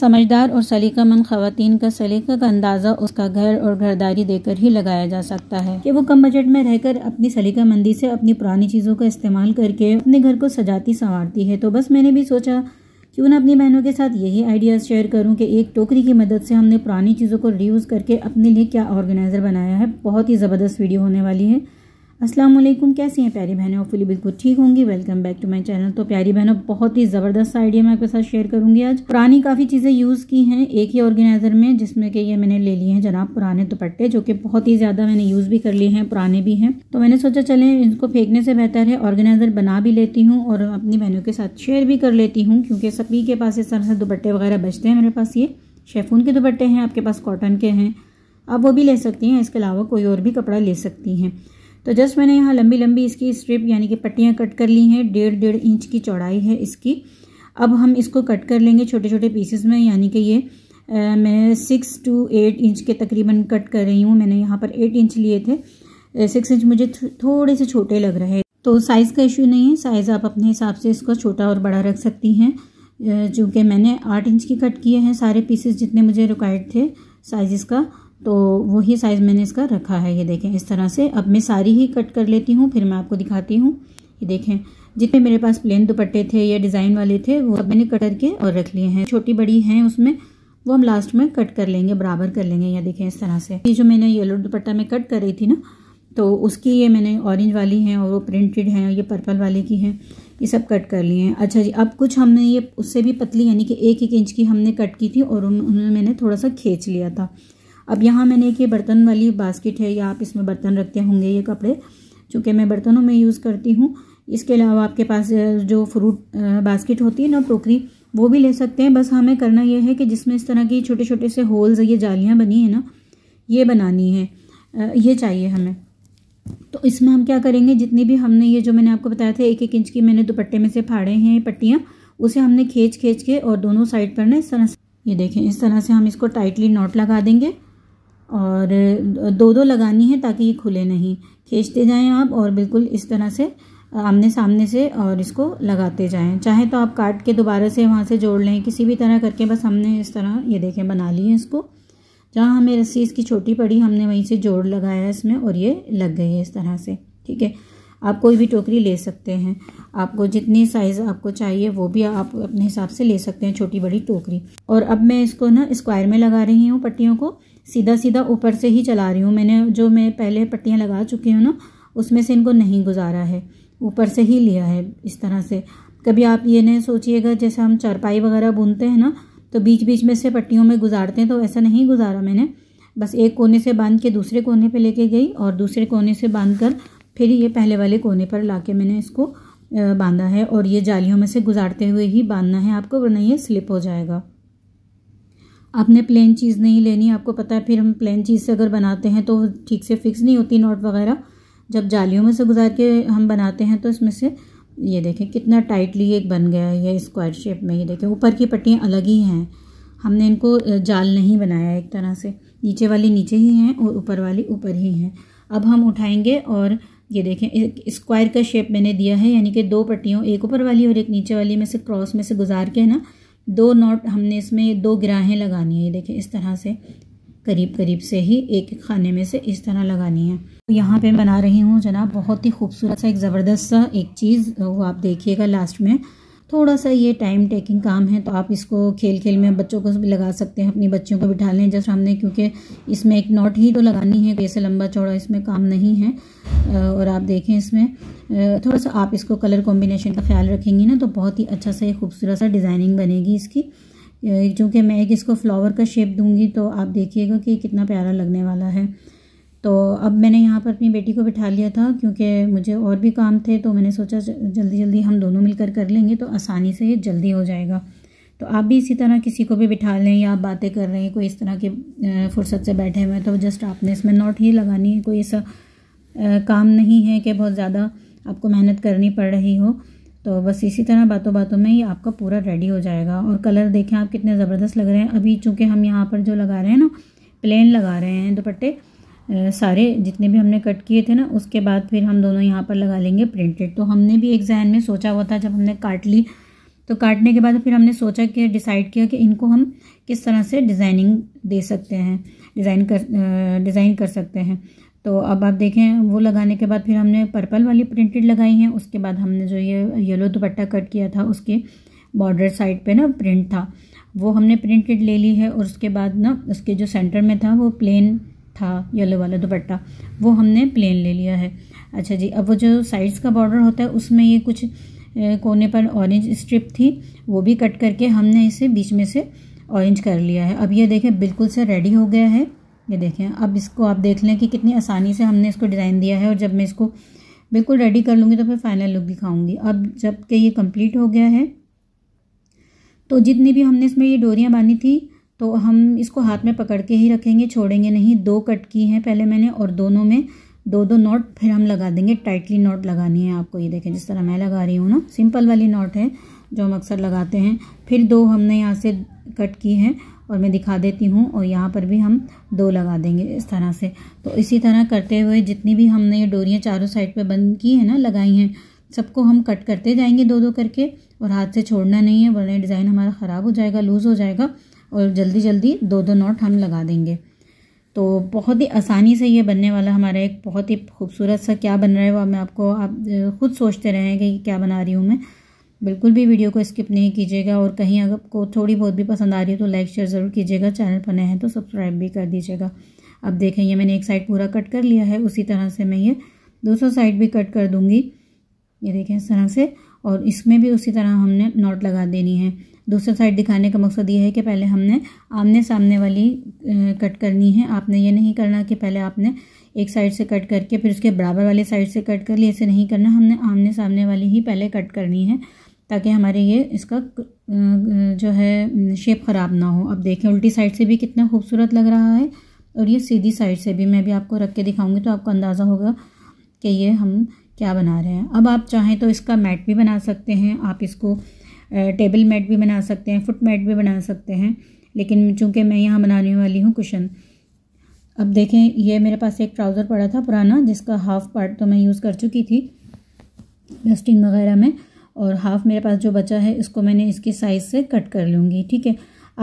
समझदार और सलीकामंद खातन का सलीका का अंदाज़ा उसका घर और घरदारी देकर ही लगाया जा सकता है कि वो कम बजट में रहकर अपनी सलीकामंदी से अपनी पुरानी चीज़ों का इस्तेमाल करके अपने घर को सजाती संवारती है तो बस मैंने भी सोचा क्यों ना अपनी बहनों के साथ यही आइडियाज़ शेयर करूं कि एक टोकरी की मदद से हमने पुरानी चीज़ों को रीयूज़ करके अपने लिए क्या ऑर्गेनाइज़र बनाया है बहुत ही ज़बरदस्त वीडियो होने वाली है असलम कैसी हैं प्यारी और फुली बिल्कुल ठीक होंगी welcome back to my channel तो प्यारी बहनों बहुत ही ज़बरदस्त आइडिया मैं आपके साथ शेयर करूंगी आज पुरानी काफ़ी चीज़ें यूज़ की हैं एक ही ऑर्गेनाइजर में जिसमें कि ये मैंने ले लिए हैं जनाब पुराने दुपट्टे जो कि बहुत ही ज़्यादा मैंने यूज़ भी कर लिए हैं पुराने भी हैं तो मैंने सोचा चले इनको फेंकने से बेहतर है ऑर्गेनाइजर बना भी लेती हूँ और अपनी बहनों के साथ शेयर भी कर लेती हूँ क्योंकि सभी के पास इस तरह से दुपट्टे वगैरह बचते हैं मेरे पास ये शेफून के दुपट्टे हैं आपके पास कॉटन के हैं आप वो भी ले सकती हैं इसके अलावा कोई और भी कपड़ा ले सकती हैं तो जस्ट मैंने यहाँ लंबी लंबी इसकी स्ट्रिप यानी कि पट्टियाँ कट कर ली हैं डेढ़ डेढ़ इंच की चौड़ाई है इसकी अब हम इसको कट कर लेंगे छोटे छोटे पीसेस में यानी कि ये आ, मैं सिक्स टू एट इंच के तकरीबन कट कर रही हूँ मैंने यहाँ पर एट इंच लिए थे सिक्स इंच मुझे थोड़े से छोटे लग रहे तो साइज़ का इशू नहीं है साइज़ आप अपने हिसाब से इसको छोटा और बड़ा रख सकती हैं चूँकि मैंने आठ इंच की कट किए हैं सारे पीसेस जितने मुझे रिक्वायर्ड थे साइज़ इसका तो वही साइज़ मैंने इसका रखा है ये देखें इस तरह से अब मैं सारी ही कट कर लेती हूँ फिर मैं आपको दिखाती हूँ ये देखें जितने मेरे पास प्लेन दुपट्टे थे या डिज़ाइन वाले थे वो मैंने कट करके और रख लिए हैं छोटी बड़ी हैं उसमें वो हम लास्ट में कट कर लेंगे बराबर कर लेंगे या देखें इस तरह से ये जो मैंने येलो दुपट्टा में कट कर रही थी ना तो उसकी ये मैंने ऑरेंज वाली हैं और वो प्रिंटेड हैं ये पर्पल वाले की हैं ये सब कट कर लिए हैं अच्छा जी अब कुछ हमने ये उससे भी पतली यानी कि एक एक इंच की हमने कट की थी और उन्होंने मैंने थोड़ा सा खींच लिया था अब यहाँ मैंने एक ये बर्तन वाली बास्केट है या आप इसमें बर्तन रखते होंगे ये कपड़े चूँकि मैं बर्तनों में यूज़ करती हूँ इसके अलावा आपके पास जो फ्रूट बास्केट होती है ना टोकरी वो भी ले सकते हैं बस हमें करना यह है कि जिसमें इस तरह की छोटे छोटे से होल्स ये जालियाँ बनी है ना ये बनानी है ये चाहिए हमें तो इसमें हम क्या करेंगे जितनी भी हमने ये जो मैंने आपको बताया था एक एक इंच की मैंने दुपट्टे में से फाड़े हैं पट्टियाँ उसे हमने खींच खींच के और दोनों साइड पर ना इस तरह से ये देखें इस तरह से हम इसको टाइटली नॉट लगा देंगे और दो दो लगानी है ताकि ये खुले नहीं खींचते जाएं आप और बिल्कुल इस तरह से आमने सामने से और इसको लगाते जाएं चाहे तो आप काट के दोबारा से वहाँ से जोड़ लें किसी भी तरह करके बस हमने इस तरह ये देखें बना लिए इसको जहाँ हमें रस्सी इसकी छोटी पड़ी हमने वहीं से जोड़ लगाया इसमें और ये लग गई है इस तरह से ठीक है आप कोई भी टोकरी ले सकते हैं आपको जितनी साइज़ आपको चाहिए वो भी आप अपने हिसाब से ले सकते हैं छोटी बड़ी टोकरी और अब मैं इसको ना स्क्वायर में लगा रही हूँ पट्टियों को सीधा सीधा ऊपर से ही चला रही हूँ मैंने जो मैं पहले पट्टियाँ लगा चुकी हूँ ना उसमें से इनको नहीं गुजारा है ऊपर से ही लिया है इस तरह से कभी आप ये नहीं सोचिएगा जैसे हम चारपाई वगैरह बुनते हैं ना तो बीच बीच में से पट्टियों में गुजारते हैं तो ऐसा नहीं गुजारा मैंने बस एक कोने से बांध के दूसरे कोने पे लेके गई और दूसरे कोने से बांध कर फिर ये पहले वाले कोने पर ला के मैंने इसको बांधा है और ये जालियों में से गुजारते हुए ही बांधना है आपको वरना ये स्लिप हो जाएगा आपने प्लेन चीज़ नहीं लेनी आपको पता है फिर हम प्लेन चीज़ से अगर बनाते हैं तो ठीक से फिक्स नहीं होती नोट वगैरह जब जालियों में से गुजार के हम बनाते हैं तो इसमें से ये देखें कितना टाइटली एक बन गया है ये स्क्वायर शेप में ये देखें ऊपर की पट्टियाँ अलग ही हैं हमने इनको जाल नहीं बनाया एक तरह से नीचे वाली नीचे ही हैं और ऊपर वाली ऊपर ही हैं अब हम उठाएंगे और ये देखें एक स्क्वायर का शेप मैंने दिया है यानी कि दो पट्टियों एक ऊपर वाली और एक नीचे वाली में से क्रॉस में से गुजार के ना दो नॉट हमने इसमें दो ग्राहें लगानी है ये देखें इस तरह से करीब करीब से ही एक एक खाने में से इस तरह लगानी है तो यहाँ पे बना रही हूँ जनाब बहुत ही खूबसूरत सा एक ज़बरदस्त सा एक चीज़ वो आप देखिएगा लास्ट में थोड़ा सा ये टाइम टेकिंग काम है तो आप इसको खेल खेल में बच्चों को भी लगा सकते हैं अपनी बच्चियों को बिठा लें जस्ट हमने क्योंकि इसमें एक नॉट ही तो लगानी है कैसे लंबा चौड़ा इसमें काम नहीं है और आप देखें इसमें थोड़ा सा आप इसको कलर कॉम्बिनेशन का ख्याल रखेंगी ना तो बहुत ही अच्छा सा ये खूबसूरत सा डिज़ाइनिंग बनेगी इसकी चूँकि मैं एक इसको फ्लावर का शेप दूंगी तो आप देखिएगा कि कितना प्यारा लगने वाला है तो अब मैंने यहाँ पर अपनी बेटी को बिठा लिया था क्योंकि मुझे और भी काम थे तो मैंने सोचा जल्दी जल्दी हम दोनों मिलकर कर लेंगे तो आसानी से ये जल्दी हो जाएगा तो आप भी इसी तरह किसी को भी बिठा लें या आप बातें कर रहे हैं कोई इस तरह के फुर्सत से बैठे हुए हैं तो जस्ट आपने इसमें नोट ही लगानी है कोई ऐसा काम नहीं है कि बहुत ज़्यादा आपको मेहनत करनी पड़ रही हो तो बस इसी तरह बातों बातों में ही आपका पूरा रेडी हो जाएगा और कलर देखें आप कितने ज़बरदस्त लग रहे हैं अभी चूँकि हम यहाँ पर जो लगा रहे हैं ना प्लेन लगा रहे हैं दुपट्टे सारे जितने भी हमने कट किए थे ना उसके बाद फिर हम दोनों यहाँ पर लगा लेंगे प्रिंटेड तो हमने भी एक जहन में सोचा हुआ था जब हमने काट ली तो काटने के बाद फिर हमने सोचा कि डिसाइड किया कि इनको हम किस तरह से डिज़ाइनिंग दे सकते हैं डिज़ाइन कर डिज़ाइन कर सकते हैं तो अब आप देखें वो लगाने के बाद फिर हमने पर्पल वाली प्रिंटेड लगाई हैं उसके बाद हमने जो ये येलो दुपट्टा कट किया था उसके बॉर्डर साइड पे ना प्रिंट था वो हमने प्रिंटेड ले ली है और उसके बाद ना उसके जो सेंटर में था वो प्लेन था येलो वाला दुपट्टा वो हमने प्लेन ले लिया है अच्छा जी अब वो जो साइड्स का बॉर्डर होता है उसमें ये कुछ कोने पर ऑरेंज स्ट्रिप थी वो भी कट करके हमने इसे बीच में से ऑरेंज कर लिया है अब ये देखें बिल्कुल से रेडी हो गया है ये देखें अब इसको आप देख लें कि कितनी आसानी से हमने इसको डिज़ाइन दिया है और जब मैं इसको बिल्कुल रेडी कर लूँगी तो फिर फाइनल लुक दिखाऊँगी अब जब के ये कंप्लीट हो गया है तो जितनी भी हमने इसमें ये डोरियाँ बांधी थी तो हम इसको हाथ में पकड़ के ही रखेंगे छोड़ेंगे नहीं दो कट की हैं पहले मैंने और दोनों में दो दो नॉट फिर हम लगा देंगे टाइटली नॉट लगानी है आपको ये देखें जिस तरह मैं लगा रही हूँ ना सिंपल वाली नॉट है जो हम अक्सर लगाते हैं फिर दो हमने यहाँ से कट की है और मैं दिखा देती हूँ और यहाँ पर भी हम दो लगा देंगे इस तरह से तो इसी तरह करते हुए जितनी भी हमने ये डोरियाँ चारों साइड पर बंद की है ना लगाई हैं सबको हम कट करते जाएंगे दो दो करके और हाथ से छोड़ना नहीं है वरना डिज़ाइन हमारा ख़राब हो जाएगा लूज़ हो जाएगा और जल्दी जल्दी दो दो नोट हम लगा देंगे तो बहुत ही आसानी से ये बनने वाला हमारा एक बहुत ही खूबसूरत सा क्या बन रहा है वो मैं आपको आप ख़ुद सोचते रहें कि क्या बना रही हूँ मैं बिल्कुल भी वीडियो को स्किप नहीं कीजिएगा और कहीं अगर आपको थोड़ी बहुत भी पसंद आ रही हो तो लाइक शेयर ज़रूर कीजिएगा चैनल पर नए हैं तो सब्सक्राइब भी कर दीजिएगा अब देखें ये मैंने एक साइड पूरा कट कर लिया है उसी तरह से मैं ये दूसरा साइड भी कट कर दूँगी ये देखें इस तरह से और इसमें भी उसी तरह हमने नॉट लगा देनी है दूसरा साइड दिखाने का मकसद ये है कि पहले हमने आमने सामने वाली कट करनी है आपने ये नहीं करना कि पहले आपने एक साइड से कट करके फिर उसके बराबर वाले साइड से कट कर लिए ऐसे नहीं करना हमने आमने सामने वाली ही पहले कट करनी है ताकि हमारे ये इसका जो है शेप ख़राब ना हो अब देखें उल्टी साइड से भी कितना खूबसूरत लग रहा है और ये सीधी साइड से भी मैं भी आपको रख के दिखाऊंगी तो आपको अंदाज़ा होगा कि ये हम क्या बना रहे हैं अब आप चाहें तो इसका मैट भी बना सकते हैं आप इसको टेबल मैट भी बना सकते हैं फुट मैट भी बना सकते हैं लेकिन चूँकि मैं यहाँ बनाने वाली हूँ कुशन अब देखें ये मेरे पास एक ट्राउज़र पड़ा था पुराना जिसका हाफ़ पार्ट तो मैं यूज़ कर चुकी थी डस्टिंग वगैरह में और हाफ़ मेरे पास जो बचा है इसको मैंने इसके साइज़ से कट कर लूँगी ठीक है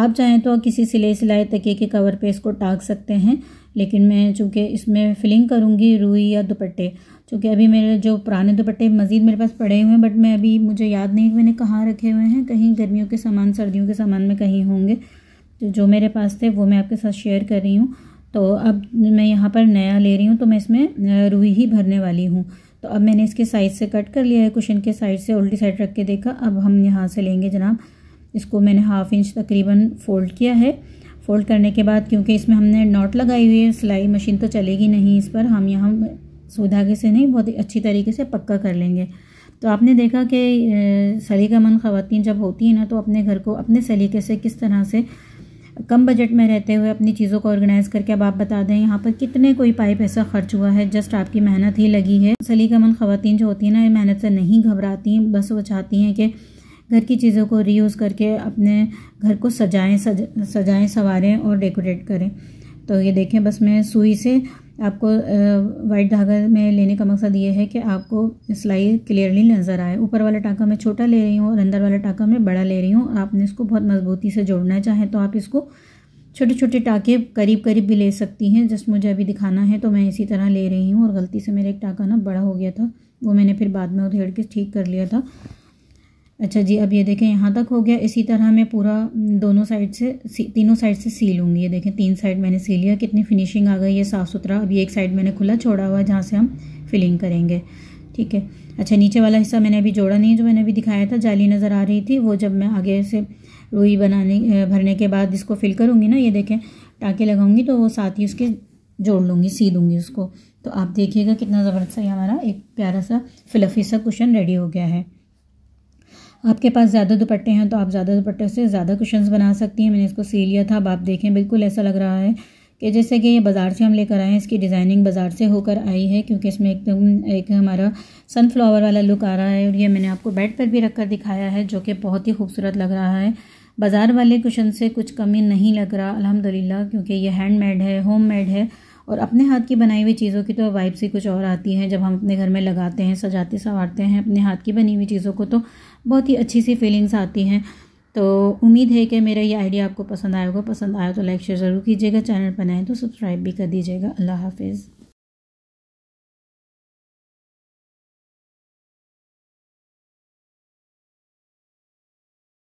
आप चाहें तो किसी सिलाई सिलाई तकिए के कवर पे इसको टाँग सकते हैं लेकिन मैं चूँकि इसमें फिलिंग करूँगी रुई या दुपट्टे चूँकि अभी मेरे जो पुराने दुपट्टे मज़ीद मेरे पास पड़े हुए हैं बट मैं अभी मुझे याद नहीं कि मैंने कहाँ रखे हुए हैं कहीं गर्मियों के सामान सर्दियों के सामान में कहीं होंगे तो जो मेरे पास थे वो मैं आपके साथ शेयर कर रही हूँ तो अब मैं यहाँ पर नया ले रही हूँ तो मैं इसमें रुई ही भरने वाली हूँ तो अब मैंने इसके साइड से कट कर लिया है कुशन के साइड से उल्टी साइड रख के देखा अब हम यहाँ से लेंगे जनाब इसको मैंने हाफ इंच तकरीबन फोल्ड किया है फोल्ड करने के बाद क्योंकि इसमें हमने नॉट लगाई हुई है सिलाई मशीन तो चलेगी नहीं इस पर हम यहाँ सुधागे धागे से नहीं बहुत अच्छी तरीके से पक्का कर लेंगे तो आपने देखा कि सलीकामंद खातन जब होती हैं ना तो अपने घर को अपने सलीके से किस तरह से कम बजट में रहते हुए अपनी चीज़ों को ऑर्गेनाइज़ करके अब आप बता दें यहाँ पर कितने कोई पाइप ऐसा खर्च हुआ है जस्ट आपकी मेहनत ही लगी है सलीकामंद खातन जो होती हैं ना ये मेहनत से नहीं घबराती बस वो चाहती हैं कि घर की चीज़ों को रीयूज़ करके अपने घर को सजाएं सज सजाएं संवारें और डेकोरेट करें तो ये देखें बस मैं सुई से आपको वाइट धागा में लेने का मकसद ये है कि आपको सिलाई क्लियरली नज़र आए ऊपर वाला टाँका मैं छोटा ले रही हूँ और अंदर वाला टाँका मैं बड़ा ले रही हूँ आपने इसको बहुत मज़बूती से जोड़ना चाहें तो आप इसको छोटे छोटे टाँके करीब करीब भी ले सकती हैं जस्ट मुझे अभी दिखाना है तो मैं इसी तरह ले रही हूँ और गलती से मेरा एक टाँका ना बड़ा हो गया था वो मैंने फिर बाद में उधेड़ के ठीक कर लिया था अच्छा जी अब ये देखें यहाँ तक हो गया इसी तरह मैं पूरा दोनों साइड से तीनों साइड से सी लूँगी ये देखें तीन साइड मैंने सी लिया कितनी फिनिशिंग आ गई है साफ़ सुथरा अभी एक साइड मैंने खुला छोड़ा हुआ है जहाँ से हम फिलिंग करेंगे ठीक है अच्छा नीचे वाला हिस्सा मैंने अभी जोड़ा नहीं जो मैंने अभी दिखाया था जाली नज़र आ रही थी वो जब मैं आगे से रुई बनाने भरने के बाद इसको फिल करूँगी ना ये देखें टाँके लगाऊँगी तो वो साथ ही उसके जोड़ लूँगी सी दूँगी उसको तो आप देखिएगा कितना ज़बरदस्त हमारा एक प्यारा सा फिलफी सा कुशन रेडी हो गया है आपके पास ज़्यादा दुपट्टे हैं तो आप ज़्यादा दुपट्टे से ज़्यादा कुशंस बना सकती हैं मैंने इसको सी लिया था अब आप देखें बिल्कुल ऐसा लग रहा है कि जैसे कि ये बाज़ार से हम लेकर आए हैं इसकी डिज़ाइनिंग बाज़ार से होकर आई है क्योंकि इसमें एकदम तो एक हमारा सनफ्लावर वाला लुक आ रहा है और ये मैंने आपको बेड पर भी रख कर दिखाया है जो कि बहुत ही खूबसूरत लग रहा है बाज़ार वाले कुशन से कुछ कमी नहीं लग रहा अलहमदिल्ला क्योंकि ये हैंडमेड है होममेड है और अपने हाथ की बनाई हुई चीज़ों की तो वाइब्स ही कुछ और आती हैं जब हम अपने घर में लगाते हैं सजाते संवारते हैं अपने हाथ की बनी हुई चीज़ों को तो बहुत ही अच्छी सी फीलिंग्स आती हैं तो उम्मीद है कि मेरा ये आइडिया आपको पसंद आएगा पसंद आया तो लाइक शेयर ज़रूर कीजिएगा चैनल बनाएँ तो सब्सक्राइब भी कर दीजिएगा अल्लाह हाफिज़